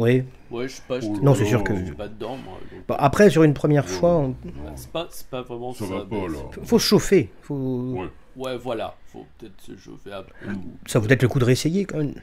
Oui. Ouais, je sais pas. Je non, c'est sûr que. Pas dedans, moi, donc... bah, après, sur une première fois. On... C'est pas, pas, vraiment ça. ça va pas, là. Faut se chauffer. Faut... Ouais. ouais. voilà. Faut peut-être se chauffer un peu. Ça vaut peut-être le coup de réessayer quand même.